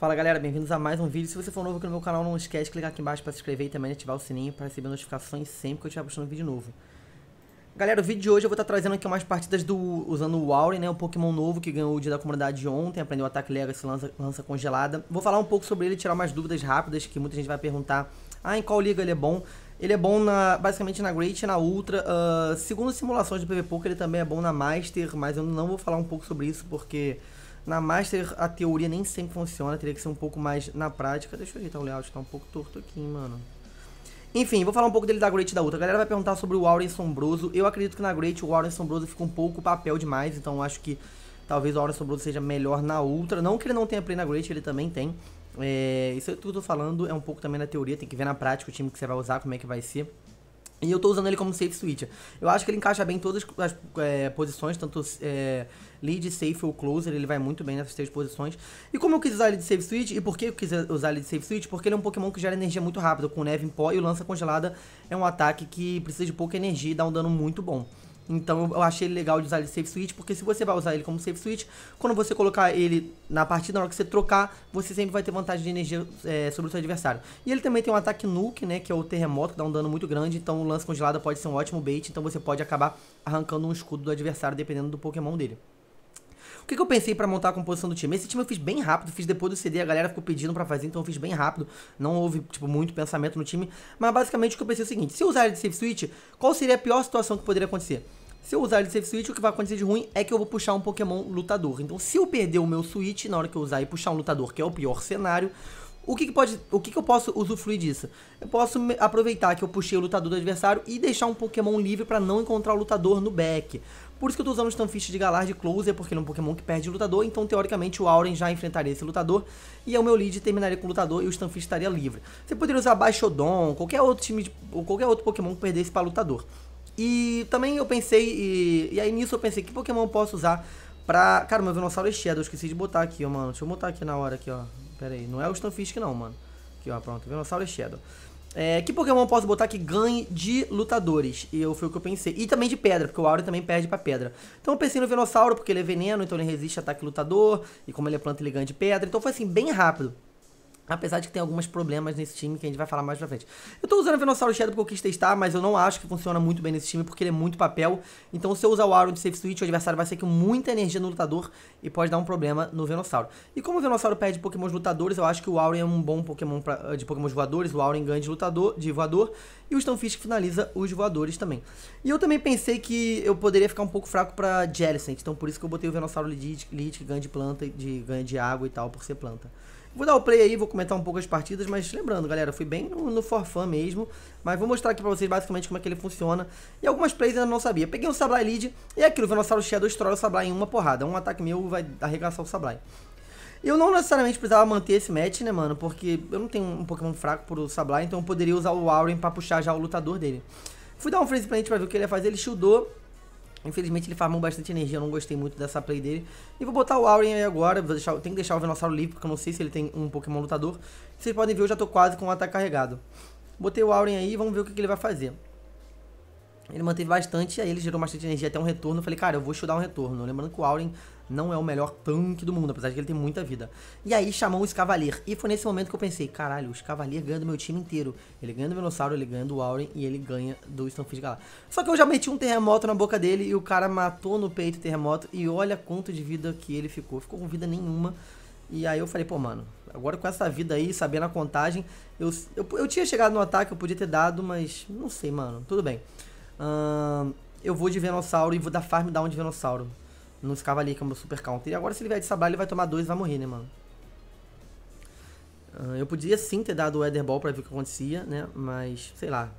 Fala galera, bem-vindos a mais um vídeo. Se você for novo aqui no meu canal, não esquece de clicar aqui embaixo para se inscrever e também ativar o sininho para receber notificações sempre que eu estiver postando um vídeo novo. Galera, o vídeo de hoje eu vou estar tá trazendo aqui umas partidas do usando o Auri, né? O Pokémon novo que ganhou o dia da comunidade ontem, aprendeu o ataque Legacy, lança, lança congelada. Vou falar um pouco sobre ele, tirar umas dúvidas rápidas que muita gente vai perguntar. Ah, em qual liga ele é bom? Ele é bom na, basicamente na Great e na Ultra. Uh, segundo simulações do PvP, ele também é bom na Master, mas eu não vou falar um pouco sobre isso porque na Master a teoria nem sempre funciona, teria que ser um pouco mais na prática. Deixa eu ajeitar o layout, tá um pouco torto aqui, mano. Enfim, vou falar um pouco dele da Great da outra. A galera vai perguntar sobre o Auren Sombroso. Eu acredito que na Great o Auren Sombroso fica um pouco papel demais, então acho que talvez o Auren Sombroso seja melhor na Ultra. Não que ele não tenha play na Great, ele também tem. É, isso é tudo que eu tô falando é um pouco também na teoria, tem que ver na prática o time que você vai usar, como é que vai ser. E eu tô usando ele como safe switch. Eu acho que ele encaixa bem todas as é, posições, tanto é, lead, safe ou closer, ele vai muito bem nessas três posições. E como eu quis usar ele de safe switch, e por que eu quis usar ele de safe switch? Porque ele é um Pokémon que gera energia muito rápido, com neve em pó, e o lança congelada é um ataque que precisa de pouca energia e dá um dano muito bom. Então eu achei legal de usar ele safe switch, porque se você vai usar ele como safe switch, quando você colocar ele na partida, na hora que você trocar, você sempre vai ter vantagem de energia é, sobre o seu adversário. E ele também tem um ataque nuke, né, que é o terremoto, que dá um dano muito grande, então o lance congelado pode ser um ótimo bait, então você pode acabar arrancando um escudo do adversário, dependendo do Pokémon dele. O que, que, eu pensei para montar a composição do time? Esse time eu fiz bem rápido, fiz depois do CD, a galera ficou pedindo para fazer, então eu fiz bem rápido. Não houve, tipo, muito pensamento no time. Mas basicamente o que eu pensei é o seguinte: se eu usar ele de safe switch, qual seria a pior situação que poderia acontecer? Se eu usar ele de safe switch, o que vai acontecer de ruim é que eu vou puxar um Pokémon lutador. Então, se eu perder o meu switch na hora que eu usar e puxar um lutador, que é o pior cenário, o que, que pode, o que, que eu posso usufruir disso? Eu posso aproveitar que eu puxei o lutador do adversário e deixar um Pokémon livre para não encontrar o lutador no back. Por isso que eu tô usando o Stunfish de Galar de Closer, porque ele é um Pokémon que perde o lutador, então teoricamente o Auren já enfrentaria esse lutador, e o meu lead terminaria com o lutador e o Stunfish estaria livre. Você poderia usar Baixodon, qualquer outro time de, ou qualquer outro Pokémon que perdesse para lutador. E também eu pensei, e, e aí nisso eu pensei, que Pokémon posso usar pra... Cara, meu Dinossauro é Shadow, eu esqueci de botar aqui, ó, mano. Deixa eu botar aqui na hora, aqui, ó. Pera aí, não é o Stunfisk não, mano. Aqui, ó, pronto, Dinossauro é Shadow. É, que Pokémon posso botar que ganhe de lutadores? E eu, foi o que eu pensei. E também de pedra, porque o Aure também perde pra pedra. Então eu pensei no Venossauro, porque ele é veneno, então ele resiste a ataque lutador. E como ele é planta, ele ganha de pedra. Então foi assim, bem rápido. Apesar de que tem alguns problemas nesse time que a gente vai falar mais pra frente. Eu tô usando o Venossauro Shadow porque eu quis testar, mas eu não acho que funciona muito bem nesse time porque ele é muito papel. Então se eu usar o Auron de Safe Switch, o adversário vai ser com muita energia no lutador e pode dar um problema no Venossauro. E como o Venossauro perde pokémons lutadores, eu acho que o Auron é um bom pokémon pra, de pokémons voadores, o Auron ganha de, lutador, de voador e o Stunfisk finaliza os voadores também. E eu também pensei que eu poderia ficar um pouco fraco pra Jellicent, então por isso que eu botei o Venossauro Lidit, que ganha de planta, de, ganha de água e tal, por ser planta. Vou dar o play aí, vou comentar um pouco as partidas, mas lembrando, galera, fui bem no, no forfã mesmo, mas vou mostrar aqui pra vocês basicamente como é que ele funciona. E algumas plays eu ainda não sabia. Peguei um Sablai lead, e é aquilo, o Venossauro Shadow estoura o Sablai em uma porrada. Um ataque meu vai arregaçar o Sablai. Eu não necessariamente precisava manter esse match, né, mano, porque eu não tenho um Pokémon fraco pro Sablai, então eu poderia usar o Auren pra puxar já o lutador dele. Fui dar um freeze plant pra ver o que ele ia fazer, ele shieldou, Infelizmente ele farmou bastante energia, eu não gostei muito dessa play dele. E vou botar o Auren aí agora, vou deixar, tem que deixar o Venossauro livre, porque eu não sei se ele tem um Pokémon lutador. Vocês podem ver, eu já tô quase com o um ataque carregado. Botei o Auren aí, vamos ver o que, que ele vai fazer. Ele manteve bastante, aí ele gerou bastante energia até um retorno. Eu falei, cara, eu vou chutar um retorno. Lembrando que o Auren não é o melhor tanque do mundo, apesar de que ele tem muita vida. E aí chamou o Cavaleiros E foi nesse momento que eu pensei, caralho, o Cavaleiros ganha do meu time inteiro. Ele ganha do Venossauro, ele ganha do Auren e ele ganha do Stanfish Galar. Só que eu já meti um terremoto na boca dele e o cara matou no peito o terremoto. E olha quanto de vida que ele ficou. Ficou com vida nenhuma. E aí eu falei, pô, mano, agora com essa vida aí, sabendo a contagem, eu, eu, eu tinha chegado no ataque, eu podia ter dado, mas não sei, mano. Tudo bem. Ahn... eu vou de Venossauro e vou dar farm down de Venossauro. Não ficava ali como super counter. E agora se ele vier de Sableye, ele vai tomar dois e vai morrer, né, mano? Ah, eu podia sim ter dado o Eder Ball pra ver o que acontecia, né? Mas, sei lá,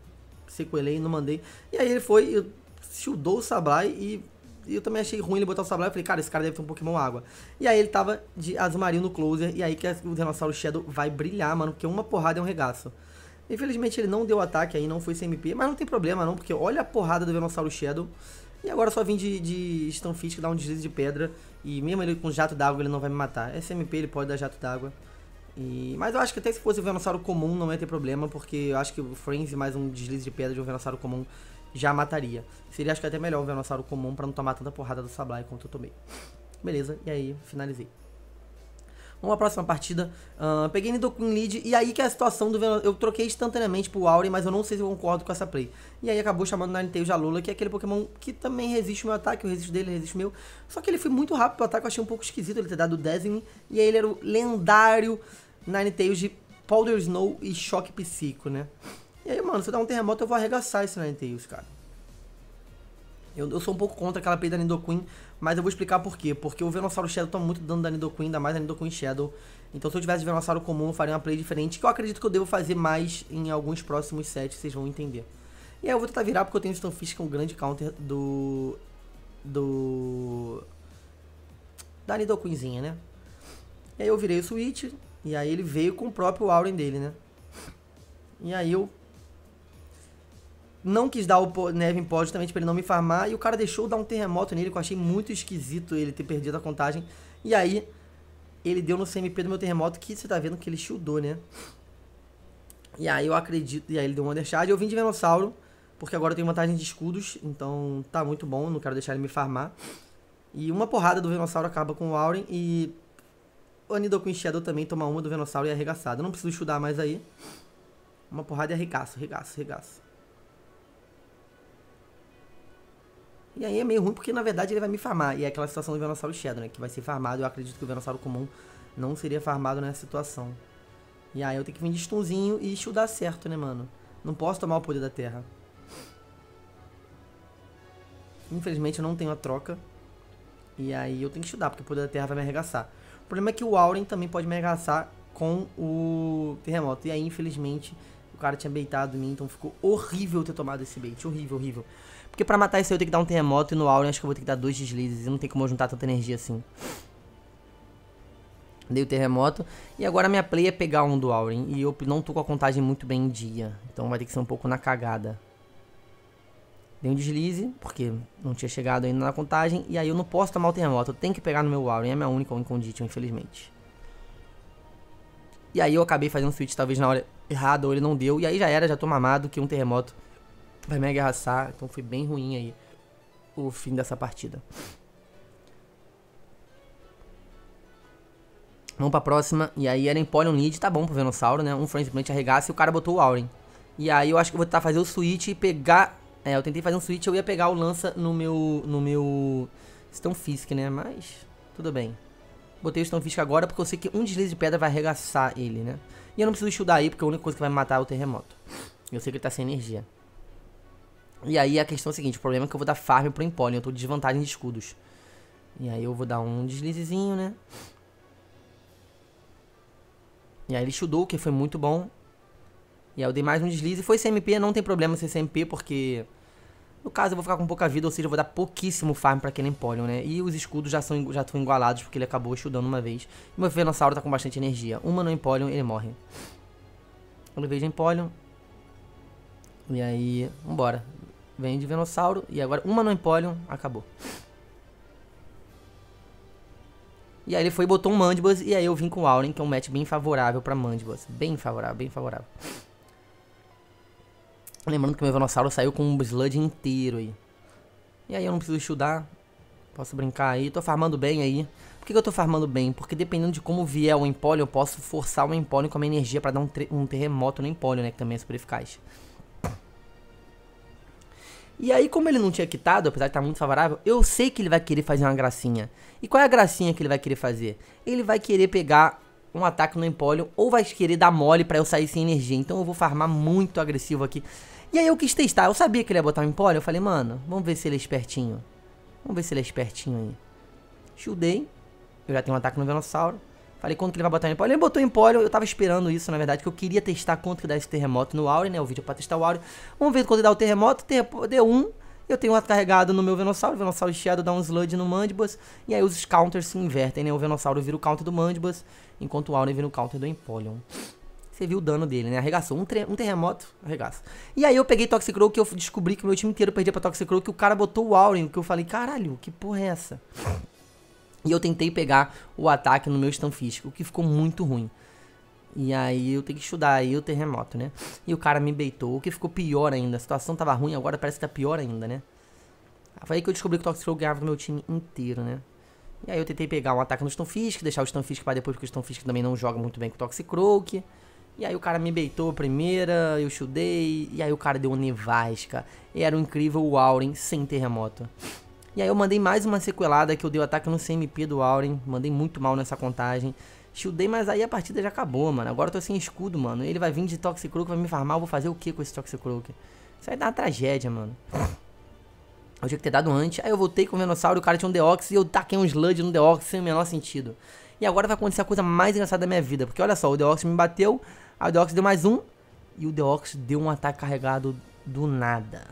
sequelei, não mandei. E aí ele foi, eu shieldou o Sablai e eu também achei ruim ele botar o Sablai. Eu falei, cara, esse cara deve ter um Pokémon água. E aí ele tava de Azumarill no closer e aí que o Dinossauro Shadow vai brilhar, mano, porque uma porrada é um regaço. Infelizmente ele não deu ataque aí, não foi CMP, mas não tem problema não, porque olha a porrada do Dinossauro Shadow. E agora só vim de, de Stanfit que dá um deslize de pedra. E mesmo ele com jato d'água ele não vai me matar. SMP ele pode dar jato d'água. E... Mas eu acho que até se fosse o Venossauro comum não ia ter problema, porque eu acho que o Frenzy mais um deslize de pedra de um Venossauro comum já mataria. Seria acho que até melhor um Venossauro comum para não tomar tanta porrada do Sablai quanto eu tomei. Beleza, e aí finalizei. Uma próxima partida. Uh, peguei Nido Queen lead. E aí que é a situação do Venom. Eu troquei instantaneamente pro Auri, mas eu não sei se eu concordo com essa play. E aí acabou chamando Ninetales de Lula que é aquele Pokémon que também resiste o meu ataque. o resisto dele, resiste o meu. Só que ele foi muito rápido pro ataque. Eu achei um pouco esquisito ele ter dado o em E aí ele era o lendário Ninetales de Powder Snow e Choque Psico, né? E aí, mano, se eu dar um terremoto, eu vou arregaçar esse Ninetales, cara. Eu, eu, sou um pouco contra aquela play da Queen mas eu vou explicar por quê. Porque o Venossauro Shadow toma muito dano da Nidoqueen, ainda mais a Nidoqueen Shadow. Então se eu tivesse Venossauro comum, eu faria uma play diferente, que eu acredito que eu devo fazer mais em alguns próximos sets, vocês vão entender. E aí eu vou tentar virar, porque eu tenho Stunfisk, que é um grande counter do... Do... Da Nidoqueenzinha, né? E aí eu virei o Switch, e aí ele veio com o próprio Auren dele, né? E aí eu não quis dar o Nevin pode justamente pra ele não me farmar. E o cara deixou dar um terremoto nele, que eu achei muito esquisito ele ter perdido a contagem. E aí, ele deu no CMP do meu terremoto, que você tá vendo que ele shieldou, né? E aí eu acredito. E aí ele deu um undershard. Eu vim de Venossauro, porque agora eu tenho vantagem de escudos. Então tá muito bom, não quero deixar ele me farmar. E uma porrada do Venossauro acaba com o Auren. E o Nidoqueen Shadow também toma uma do Venossauro e é arregaçado. Eu não preciso estudar mais aí. Uma porrada e arregaço, arregaço, arregaço. E aí é meio ruim porque, na verdade, ele vai me farmar. E é aquela situação do Venossauro Shadow, né? Que vai ser farmado. Eu acredito que o Venossauro comum não seria farmado nessa situação. E aí eu tenho que vir de stunzinho e isso dá certo, né, mano? Não posso tomar o poder da terra. Infelizmente eu não tenho a troca. E aí eu tenho que estudar, porque o poder da terra vai me arregaçar. O problema é que o Auren também pode me arregaçar com o terremoto. E aí, infelizmente, o cara tinha beitado em mim, então ficou horrível ter tomado esse bait. Horrível, horrível. Porque pra matar esse eu tenho que dar um terremoto e no Auron acho que eu vou ter que dar dois deslizes. E não tem como eu juntar tanta energia assim. Dei o terremoto. E agora minha play é pegar um do Auron. E eu não tô com a contagem muito bem em dia. Então vai ter que ser um pouco na cagada. Dei um deslize, porque não tinha chegado ainda na contagem. E aí eu não posso tomar o terremoto. Eu tenho que pegar no meu Auron. É minha única Uncondition, infelizmente. E aí eu acabei fazendo um switch talvez na hora errada. Ou ele não deu. E aí já era, já tô mamado que um terremoto vai me agarraçar. Então foi bem ruim aí o fim dessa partida. Vamos pra próxima. E aí era Empoleon Lead, tá bom pro Venossauro, né? Um front arregaça e o cara botou o Auren. E aí eu acho que eu vou tentar fazer o switch e pegar... É, eu tentei fazer um switch, eu ia pegar o lança no meu... No meu... Stone Fisk, né? Mas... Tudo bem. Botei o Stone Fisk agora porque eu sei que um deslize de pedra vai arregaçar ele, né? E eu não preciso estudar aí porque a única coisa que vai matar é o terremoto. Eu sei que ele tá sem energia. E aí a questão é a seguinte, o problema é que eu vou dar farm pro Emporium, eu tô de desvantagem de escudos. E aí eu vou dar um deslizezinho, né? E aí ele estudou, que foi muito bom. E aí eu dei mais um deslize. Foi CMP, não tem problema ser CMP, porque... No caso, eu vou ficar com pouca vida, ou seja, eu vou dar pouquíssimo farm pra aquele Empoleon, né? E os escudos já são já estão igualados, porque ele acabou estudando uma vez. E meu Venossauro tá com bastante energia. Uma no Empoleon, ele morre. Eu de Empoleon. E aí, vambora. Vem de Venossauro. E agora uma no Empoleon. Acabou. E aí ele foi e botou um mandibus E aí eu vim com o Auren, que é um match bem favorável pra mandibus Bem favorável, bem favorável. Lembrando que meu Venossauro saiu com um Sludge inteiro aí. E aí eu não preciso estudar. Posso brincar aí. Tô farmando bem aí. Por que, que, eu tô farmando bem? Porque dependendo de como vier o Empoleon, eu posso forçar o Empoleon com a minha energia pra dar um, um terremoto no Empoleon, né? Que também é super eficaz. E aí, como ele não tinha quitado, apesar de estar muito favorável, eu sei que ele vai querer fazer uma gracinha. E qual é a gracinha que ele vai querer fazer? Ele vai querer pegar um ataque no Empoleon ou vai querer dar mole pra eu sair sem energia. Então eu vou farmar muito agressivo aqui. E aí eu quis testar. Eu sabia que ele ia botar um Empoleon. Eu falei, mano, vamos ver se ele é espertinho. Vamos ver se ele é espertinho aí. Shieldei. Eu já tenho um ataque no Venossauro. Falei quanto que ele vai botar em Empoleon. Ele botou em Empoleon, eu tava esperando isso, na verdade, que eu queria testar quanto que dá esse terremoto no Aure, né? O vídeo é pra testar o Aure. Vamos ver quanto dá o terremoto. Deu Um. Eu tenho um carregado no meu Venossauro, o Venossauro chiado dá um Sludge no Mandibus. E aí os counters se invertem, né? O Venossauro vira o counter do Mandibus, enquanto o Aure vira o counter do Empoleon. Você viu o dano dele, né? Arregaçou. Um, um terremoto, arregaça. E aí eu peguei Toxic que eu descobri que o meu time inteiro perdia pra Toxic que o cara botou o Auren, que eu falei, caralho, que porra é essa? E eu tentei pegar o ataque no meu Stanfish, o que ficou muito ruim. E aí eu tenho que estudar aí o terremoto, né? E o cara me beitou, o que ficou pior ainda. A situação tava ruim, agora parece que tá pior ainda, né? Ah, foi aí que eu descobri que o Toxic Flow ganhava do meu time inteiro, né? E aí eu tentei pegar um ataque no Stunfisk, deixar o Stunfisk pra depois, porque o Stunfisk também não joga muito bem com o Toxicroak. E aí o cara me beitou a primeira, eu chudei, e aí o cara deu um nevasca. E era um incrível Auren sem terremoto. E aí eu mandei mais uma sequelada que eu dei o ataque no CMP do Auren. Mandei muito mal nessa contagem. Shieldei, mas aí a partida já acabou, mano. Agora eu tô sem escudo, mano. Ele vai vir de Toxicroak, vai me farmar. Eu vou fazer o que com esse Toxicroak? Isso aí dá uma tragédia, mano. Eu tinha que ter dado antes. Aí eu voltei com o Venossauro, o cara tinha um Deoxys e eu taquei um Sludge no Deoxys sem o menor sentido. E agora vai acontecer a coisa mais engraçada da minha vida. Porque olha só, o Deoxys me bateu, aí o Deoxys deu mais um. E o Deoxys deu um ataque carregado do nada.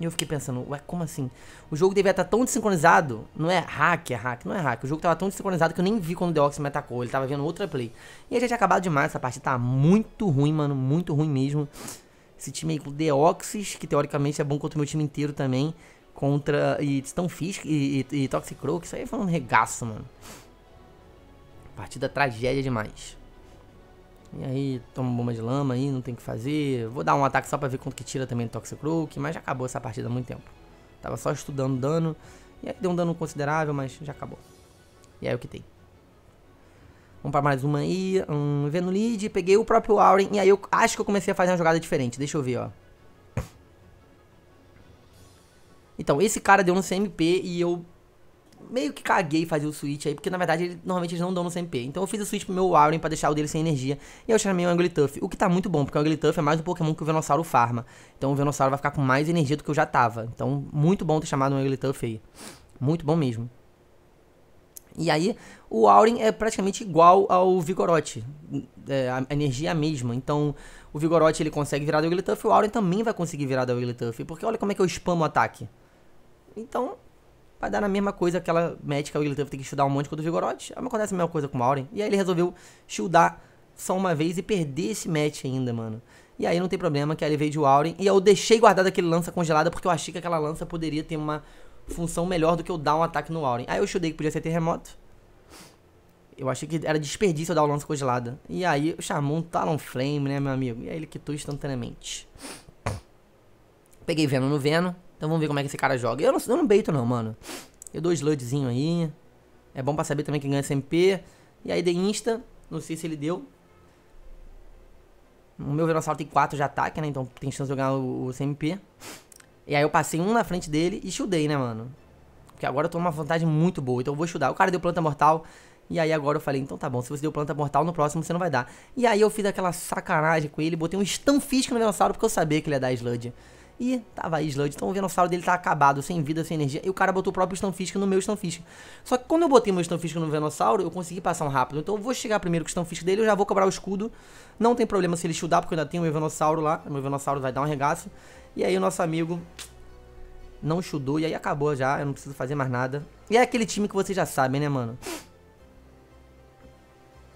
E eu fiquei pensando, ué, como assim? O jogo devia estar tá tão desincronizado, não é hack, é hack, não é hack. O jogo estava tão desincronizado que eu nem vi quando o Deoxys me atacou, ele estava vendo outra play. E a gente acabado demais, essa partida tá muito ruim, mano, muito ruim mesmo. Esse time aí com o que teoricamente é bom contra o meu time inteiro também, contra e Stone Fisk e, e, e Toxic Crow, que isso aí foi um regaço, mano. Partida tragédia demais. E aí toma bomba de lama aí, não tem o que fazer. Vou dar um ataque só pra ver quanto que tira também do Toxicroak, mas já acabou essa partida há muito tempo. Tava só estudando dano, e aí deu um dano considerável, mas já acabou. E aí o que tem? Vamos pra mais uma aí. Um, vendo lead, peguei o próprio Auren, e aí eu acho que eu comecei a fazer uma jogada diferente. Deixa eu ver, ó. Então, esse cara deu um CMP e eu meio que caguei fazer o switch aí, porque na verdade ele, normalmente eles não dão no CMP. Então eu fiz o switch pro meu Auren pra deixar o dele sem energia. E eu chamei o Anglituff, o que tá muito bom, porque o Anglituff é mais um Pokémon que o Venossauro farma. Então o Venossauro vai ficar com mais energia do que eu já tava. Então, muito bom ter chamado o Anglituff aí. Muito bom mesmo. E aí, o Aurin é praticamente igual ao Vigoroth. É, a energia é a mesma. Então, o Vigoroth ele consegue virar do Wigglytuff o Aurin também vai conseguir virar do Wigglytuff. Porque olha como é que eu spamo o ataque. Então, vai dar na mesma coisa aquela médica que ele teve que estudar um monte contra o Vigoroth. Acontece a mesma coisa com o Auren. E aí ele resolveu shieldar só uma vez e perder esse match ainda, mano. E aí não tem problema, que aí ele veio de Auren. E eu deixei guardado aquele lança congelada porque eu achei que aquela lança poderia ter uma função melhor do que eu dar um ataque no Auren. Aí eu chudei que podia ser terremoto. Eu achei que era desperdício eu dar o lança congelada. E aí o chamou um Talon tá Flame, né, meu amigo? E aí ele quitou instantaneamente. Peguei Venom no Venom. Então vamos ver como é que esse cara joga. Eu não, eu não beito não, mano. Eu dou sludzinho aí. É bom pra saber também quem ganha SMP. E aí de insta, não sei se ele deu. O meu Venossauro tem 4 de ataque, né? Então tem chance de jogar o, o SMP. E aí eu passei um na frente dele e chudei, né, mano? Porque agora eu tô numa vantagem muito boa. Então eu vou chudar. O cara deu planta mortal. E aí agora eu falei, então tá bom, se você deu planta mortal, no próximo você não vai dar. E aí eu fiz aquela sacanagem com ele, botei um stun físico no Venossauro porque eu sabia que ele ia dar sludge. E tava aí Sludge. Então o Venossauro dele tá acabado, sem vida, sem energia. E o cara botou o próprio Stanfisk no meu Stanfisk. Só que quando eu botei meu Stanfisk no Venossauro, eu consegui passar um rápido. Então eu vou chegar primeiro com o Stanfisk dele, eu já vou cobrar o escudo. Não tem problema se ele chudar porque eu ainda tenho o Venossauro lá. O meu Venossauro vai dar um regaço. E aí o nosso amigo não chudou E aí acabou já, eu não preciso fazer mais nada. E é aquele time que vocês já sabem, né, mano?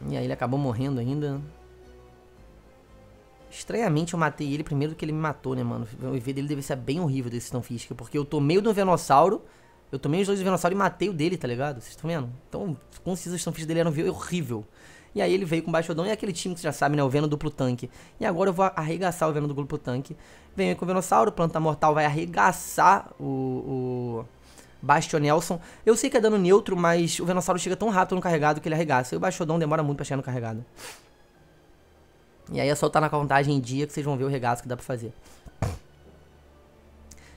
E aí ele acabou morrendo ainda. Estranhamente eu matei ele primeiro do que ele me matou, né, mano? O EV dele deve ser bem horrível desse Stone Fisk, porque eu tomei o do Venossauro, eu tomei os dois do Venossauro e matei o dele, tá ligado? Vocês estão vendo? Então, com o Stone Fisk dele era um horrível. E aí ele veio com o Baixodão e é aquele time que você já sabe, né? O Venom duplo tanque. E agora eu vou arregaçar o Venom duplo tanque. Vem com o Venossauro, Planta Mortal vai arregaçar o, o Bastionelson. Eu sei que é dano neutro, mas o Venossauro chega tão rápido no carregado que ele arregaça. E o Baixodão demora muito pra chegar no carregado. E aí é só estar na contagem em dia que vocês vão ver o regaço que dá pra fazer.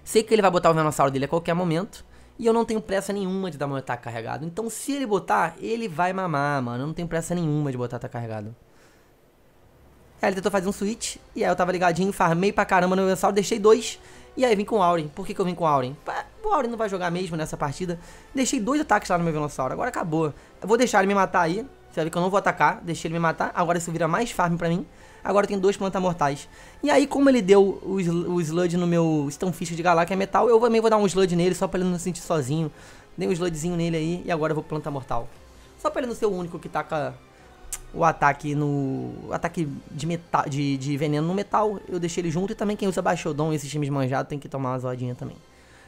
Sei que ele vai botar o Venossauro dele a qualquer momento. E eu não tenho pressa nenhuma de dar meu ataque carregado. Então se ele botar, ele vai mamar, mano. Eu não tenho pressa nenhuma de botar ataque carregado. Aí ele tentou fazer um switch. E aí eu tava ligadinho, farmei pra caramba no Venossauro, deixei dois. E aí vim com o Auren. Por que, que eu vim com o Auren? O Auren não vai jogar mesmo nessa partida. Deixei dois ataques lá no meu Venossauro. Agora acabou. Eu vou deixar ele me matar aí. Você vai ver que eu não vou atacar, deixei ele me matar. Agora isso vira mais farm pra mim. Agora eu tenho dois plantas mortais. E aí, como ele deu o, sl Sludge no meu Stonefish de Galá, que é metal, eu também vou dar um Sludge nele, só pra ele não se sentir sozinho. Dei um Sludgezinho nele aí, e agora eu vou planta mortal. Só pra ele não ser o único que taca o ataque no... ataque de, metal, de, de, veneno no metal, eu deixei ele junto. E também quem usa Baixodon e esses times manjados tem que tomar uma zoadinha também.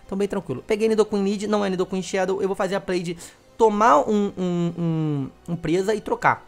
Então bem tranquilo. Peguei Nidoqueen Mid, não é Nidoqueen Shadow. Eu vou fazer a play de tomar um, um, um, um presa e trocar.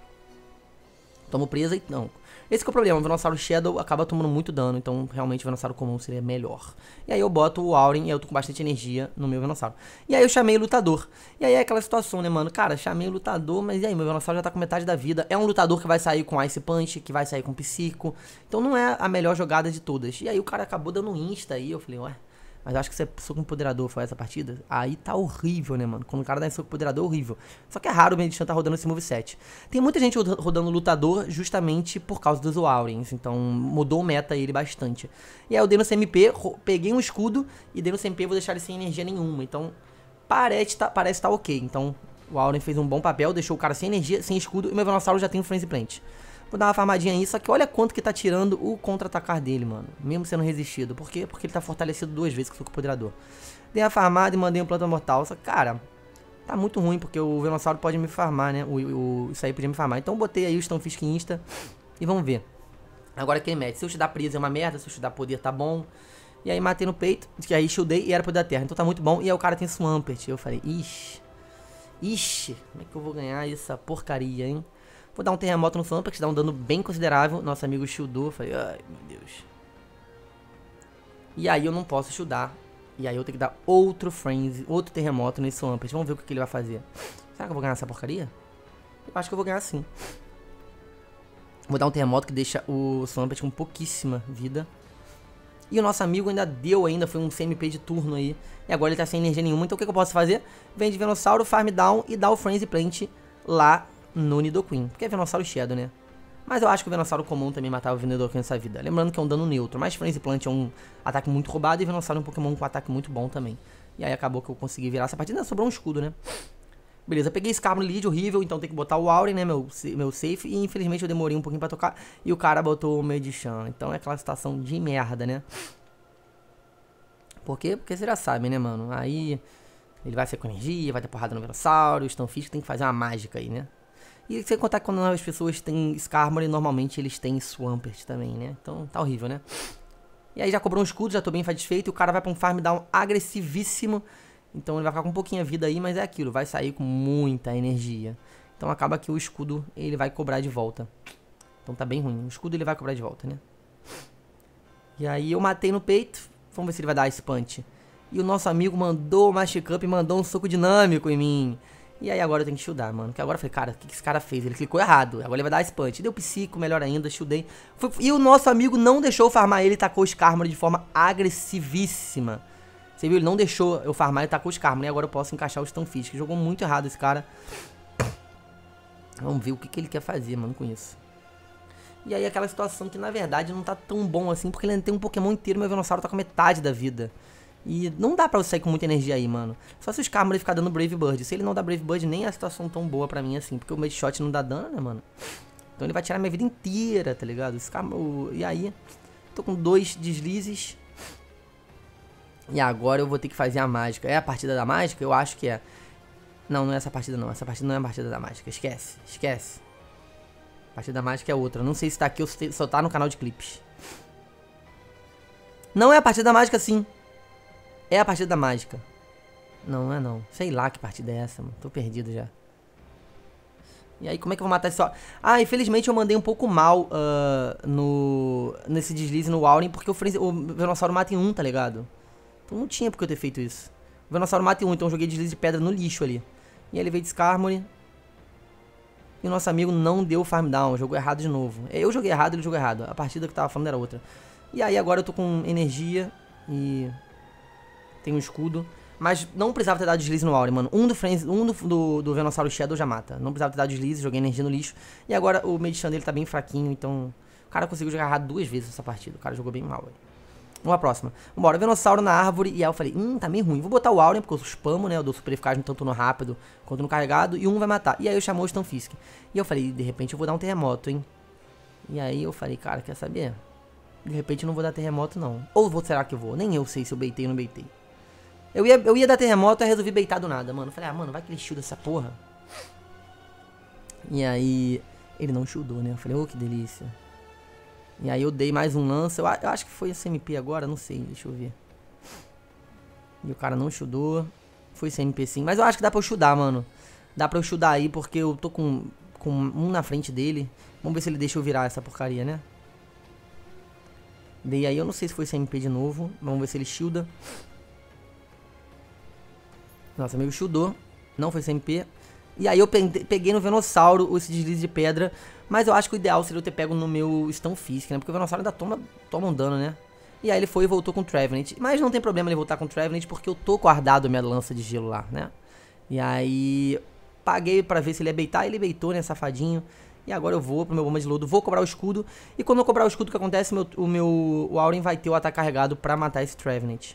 Tomo presa e não. Esse é o problema, o Venossauro Shadow acaba tomando muito dano, então realmente o Venossauro comum seria melhor. E aí eu boto o Auren e eu tô com bastante energia no meu Venossauro. E aí eu chamei o Lutador. E aí é aquela situação, né, mano? Cara, chamei o Lutador, mas e aí? Meu Venossauro já tá com metade da vida. É um Lutador que vai sair com Ice Punch, que vai sair com Psico. Então não é a melhor jogada de todas. E aí o cara acabou dando um insta aí, eu falei, ué... Mas acho que você é soco empoderador foi essa partida, aí tá horrível, né, mano? Quando o cara dá em soco empoderador, é horrível. Só que é raro o Medichan tá rodando esse moveset. Tem muita gente rodando lutador justamente por causa dos Aurens, então mudou o meta ele bastante. E aí eu dei no CMP, peguei um escudo e dei no CMP vou deixar ele sem energia nenhuma, então parece tá, parece tá ok. Então o Auren fez um bom papel, deixou o cara sem energia, sem escudo e o meu Venossauro já tem o Frenzy Plant. Vou dar uma farmadinha aí, só que olha quanto que tá tirando o contra-atacar dele, mano. Mesmo sendo resistido. Por quê? Porque ele tá fortalecido duas vezes que com o poderador. Dei a farmada e mandei um planta mortal. Só que, cara, tá muito ruim, porque o Venossauro pode me farmar, né? O, o, isso aí podia me farmar. Então botei aí o Stonfisk Insta e vamos ver. Agora quem mete. Se eu te dar presa é uma merda, se eu te dar poder tá bom. E aí matei no peito, que aí shieldei e era poder da terra. Então tá muito bom. E aí o cara tem Swampert. Eu falei, ixi. Ixi, como é que eu vou ganhar essa porcaria, hein? Vou dar um terremoto no Sampa, que dá um dano bem considerável. Nosso amigo shieldou. Falei, ai, meu Deus. E aí eu não posso shieldar. E aí eu tenho que dar outro frenzy, outro terremoto nesse Swampert. Vamos ver o que, ele vai fazer. Será que eu vou ganhar essa porcaria? Eu acho que eu vou ganhar sim. Vou dar um terremoto que deixa o Swampert com pouquíssima vida. E o nosso amigo ainda deu ainda, foi um CMP de turno aí. E agora ele tá sem energia nenhuma, então o que, que eu posso fazer? Vem de Venossauro, farm down e dá o Frenzy Plant lá no Nidoqueen, porque é Venossauro Shadow, né? Mas eu acho que o Venossauro comum também matava o Nidoqueen nessa vida. Lembrando que é um dano neutro, mas Frenzy Plant é um ataque muito roubado e Venossauro é um Pokémon com ataque muito bom também. E aí acabou que eu consegui virar essa partida, sobrou um escudo, né? Beleza, peguei Carbon Lead, horrível, então tem que botar o Auren, né, meu, meu safe, e infelizmente eu demorei um pouquinho pra tocar, e o cara botou o Medicham, então é aquela situação de merda, né? Por quê? Porque vocês já sabem, né, mano, aí ele vai ser com energia, vai ter porrada no Venossauro, o Stanfish tem que fazer uma mágica aí, né? E sem contar que quando as pessoas têm Skarmory, normalmente eles têm Swampert também, né? Então tá horrível, né? E aí já cobrou um escudo, já tô bem satisfeito. E o cara vai pra um farm down agressivíssimo. Então ele vai ficar com um pouquinho a vida aí, mas é aquilo. Vai sair com muita energia. Então acaba que o escudo ele vai cobrar de volta. Então tá bem ruim. O escudo ele vai cobrar de volta, né? E aí eu matei no peito. Vamos ver se ele vai dar esse punch. E o nosso amigo mandou o Mash Cup e mandou um soco dinâmico em mim. E aí agora eu tenho que shieldar, mano. que agora eu falei, cara, o que, que esse cara fez? Ele clicou errado. Agora ele vai dar spant. Deu psico, melhor ainda, shieldei. Foi... E o nosso amigo não deixou farmar ele, tacou os Carmor de forma agressivíssima. Você viu? Ele não deixou eu farmar, ele tacou os Carmor. E agora eu posso encaixar o Stanfish, que jogou muito errado esse cara. Vamos ver o que, que ele quer fazer, mano, com isso. E aí aquela situação que, na verdade, não tá tão bom assim, porque ele ainda tem um Pokémon inteiro, meu o Venossauro tá com metade da vida. E não dá pra você sair com muita energia aí, mano. Só se os Carmory ficar dando Brave Bird. Se ele não dá Brave Bird, nem é a situação tão boa pra mim assim. Porque o Medshot não dá dano, né, mano? Então ele vai tirar minha vida inteira, tá ligado? Os E aí, tô com dois deslizes. E agora eu vou ter que fazer a mágica. É a partida da mágica? Eu acho que é. Não, não é essa partida não. Essa partida não é a partida da mágica. Esquece, esquece. A partida da mágica é outra. Não sei se tá aqui ou se só tá no canal de clipes. Não é a partida da mágica sim. É a partida da mágica. Não, não é não. Sei lá que partida é essa, mano. Tô perdido já. E aí, como é que eu vou matar esse só? Ah, infelizmente eu mandei um pouco mal uh, no nesse deslize no Aurin, porque o, o Venossauro mata em um, tá ligado? Então não tinha por que eu ter feito isso. O Venossauro mata em um, então eu joguei deslize de pedra no lixo ali. E aí ele veio de Skarmory. E o nosso amigo não deu farm down, jogou errado de novo. Eu joguei errado, ele jogou errado. A partida que eu tava falando era outra. E aí agora eu tô com energia e tem um escudo. Mas não precisava ter dado deslize no Aure, mano. Um do Friends, um do, do, do Venossauro Shadow já mata. Não precisava ter dado deslize, joguei energia no lixo. E agora o Medichan dele tá bem fraquinho, então... O cara conseguiu jogar duas vezes essa partida. O cara jogou bem mal, velho. Vamos pra próxima. Vambora, Venossauro na árvore. E aí eu falei, hum, tá meio ruim. Vou botar o Aure porque eu spamo, né? Eu dou super eficaz então tanto no rápido quanto no carregado. E um vai matar. E aí eu chamou o Stanfisk. E eu falei, de repente eu vou dar um terremoto, hein? E aí eu falei, cara, quer saber? De repente eu não vou dar terremoto, não. Ou será que eu vou? Nem eu sei se eu beitei ou não beitei. Eu ia, eu ia dar terremoto, e resolvi beitar do nada, mano. Falei, ah, mano, vai que ele chuda essa porra. E aí, ele não chudou, né? Eu falei, oh, que delícia. E aí eu dei mais um lance. Eu, eu acho que foi SMP agora, não sei, deixa eu ver. E o cara não chudou. Foi SMP sim. Mas eu acho que dá pra eu chudar, mano. Dá pra eu chudar aí, porque eu tô com, com um na frente dele. Vamos ver se ele deixa eu virar essa porcaria, né? Dei aí, eu não sei se foi SMP de novo. Vamos ver se ele chuda. Nosso amigo chudou. não foi sem MP. E aí eu peguei no Venossauro esse deslize de pedra, mas eu acho que o ideal seria eu ter pego no meu Stone Fisk, né? Porque o Venossauro ainda toma, toma um dano, né? E aí ele foi e voltou com o Trevenant. Mas não tem problema ele voltar com o Trevenant, porque eu tô guardado a minha lança de gelo lá, né? E aí paguei para ver se ele ia beitar, ele beitou, né, safadinho. E agora eu vou pro meu bomba de lodo, vou cobrar o escudo. E quando eu cobrar o escudo, o que acontece? Meu, o meu o Auren vai ter o ataque carregado pra matar esse Trevenant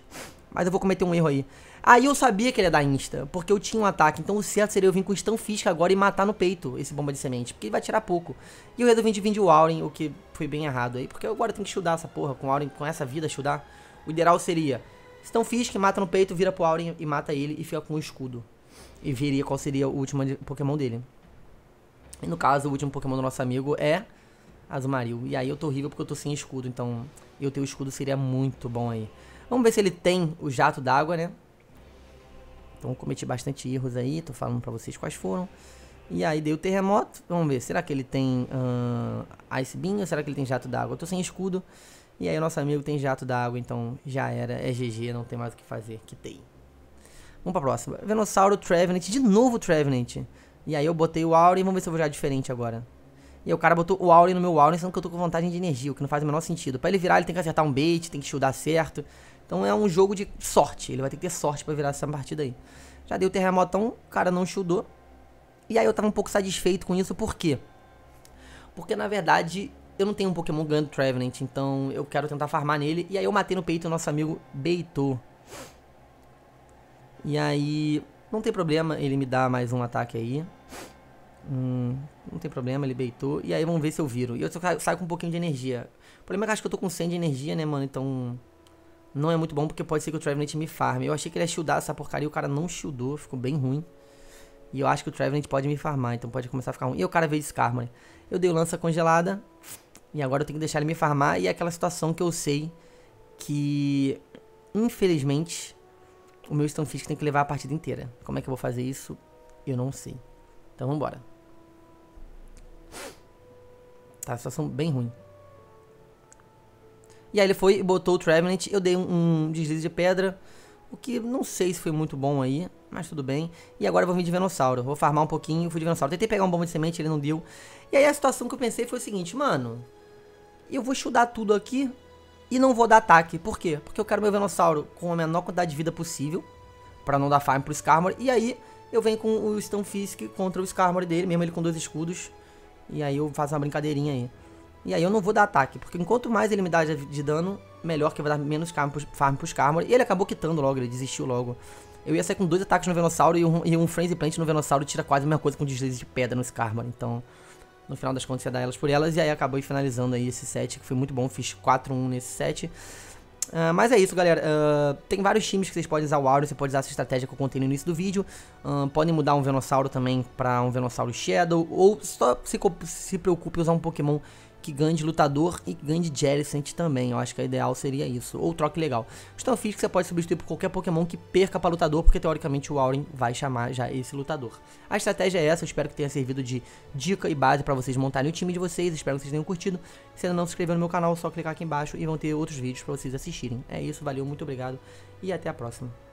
mas eu vou cometer um erro aí. Aí eu sabia que ele ia dar insta, porque eu tinha um ataque. Então o certo seria eu vir com o Stun Fisk agora e matar no peito esse bomba de semente, porque ele vai tirar pouco. E eu resolvi de vir de Warren, o que foi bem errado aí, porque eu agora tenho que estudar essa porra com Warren, com essa vida, estudar. O ideal seria Stun Fisk, mata no peito, vira pro Auren e mata ele e fica com o escudo. E veria qual seria o último Pokémon dele. E no caso, o último Pokémon do nosso amigo é Azumarill. E aí eu tô horrível porque eu tô sem escudo, então eu ter o escudo seria muito bom aí. Vamos ver se ele tem o jato d'água, né? Então cometi bastante erros aí, tô falando pra vocês quais foram. E aí deu terremoto, vamos ver, será que ele tem uh, Ice Beam ou será que ele tem jato d'água? Eu tô sem escudo, e aí o nosso amigo tem jato d'água, então já era, é GG, não tem mais o que fazer, que tem. Vamos pra próxima, Venossauro Trevenant, de novo Trevenant. E aí eu botei o Auri, vamos ver se eu vou jogar diferente agora. E aí o cara botou o Aure no meu Aure, sendo que eu tô com vantagem de energia, o que não faz o menor sentido. Pra ele virar, ele tem que acertar um bait, tem que shieldar certo, então é um jogo de sorte. Ele vai ter que ter sorte para virar essa partida aí. Já deu terremotão, o cara não chudou. E aí eu tava um pouco satisfeito com isso, por quê? Porque na verdade eu não tenho um Pokémon ganhando Trevenant, então eu quero tentar farmar nele. E aí eu matei no peito o nosso amigo Beitou. E aí. Não tem problema, ele me dá mais um ataque aí. Hum, não tem problema, ele beitou. E aí vamos ver se eu viro. E eu saio com um pouquinho de energia. O problema é que acho que eu tô com 100 de energia, né, mano? Então não é muito bom porque pode ser que o Trevenant me farme. Eu achei que ele ia shieldar essa porcaria, o cara não shieldou, ficou bem ruim. E eu acho que o Trevenant pode me farmar, então pode começar a ficar ruim. E o cara veio de Skarmory. Eu dei o lança congelada e agora eu tenho que deixar ele me farmar. E é aquela situação que eu sei que, infelizmente, o meu Stunfisk tem que levar a partida inteira. Como é que eu vou fazer isso? Eu não sei. Então vambora. Tá, situação bem ruim. E aí ele foi e botou o Trevenant. Eu dei um, um deslize de pedra. O que não sei se foi muito bom aí, mas tudo bem. E agora eu vou vir de Venossauro. Vou farmar um pouquinho, fui de Venossauro. Tentei pegar um bomba de semente, ele não deu. E aí a situação que eu pensei foi o seguinte, mano. Eu vou estudar tudo aqui e não vou dar ataque. Por quê? Porque eu quero meu Venossauro com a menor quantidade de vida possível. para não dar farm pro Skarmory. E aí eu venho com o Stone Fisk contra o Skarmory dele, mesmo ele com dois escudos. E aí eu faço uma brincadeirinha aí. E aí eu não vou dar ataque, porque enquanto mais ele me dá de dano, melhor que vai dar menos farm pros, farm pros Carmor. E ele acabou quitando logo, ele desistiu logo. Eu ia sair com dois ataques no Venossauro e um, e um Frenzy Plant no Venossauro tira quase a mesma coisa com um deslize de pedra nos Carmor. Então, no final das contas, ia dar elas por elas. E aí acabou finalizando aí esse set, que foi muito bom. Fiz 4-1 nesse set. Uh, mas é isso, galera. Uh, tem vários times que vocês podem usar o Auro, você pode usar essa estratégia que eu contei no início do vídeo. Uh, podem mudar um Venossauro também para um Venossauro Shadow, ou só se, se preocupe em usar um Pokémon que ganhe de lutador e ganhe de Jellicent também. Eu acho que a ideal seria isso. Ou troque legal. Starfish você pode substituir por qualquer Pokémon que perca para lutador, porque teoricamente o Aurin vai chamar já esse lutador. A estratégia é essa, eu espero que tenha servido de dica e base para vocês montarem o time de vocês. Espero que vocês tenham curtido. Se ainda não se inscreveu no meu canal, é só clicar aqui embaixo e vão ter outros vídeos para vocês assistirem. É isso, valeu, muito obrigado e até a próxima.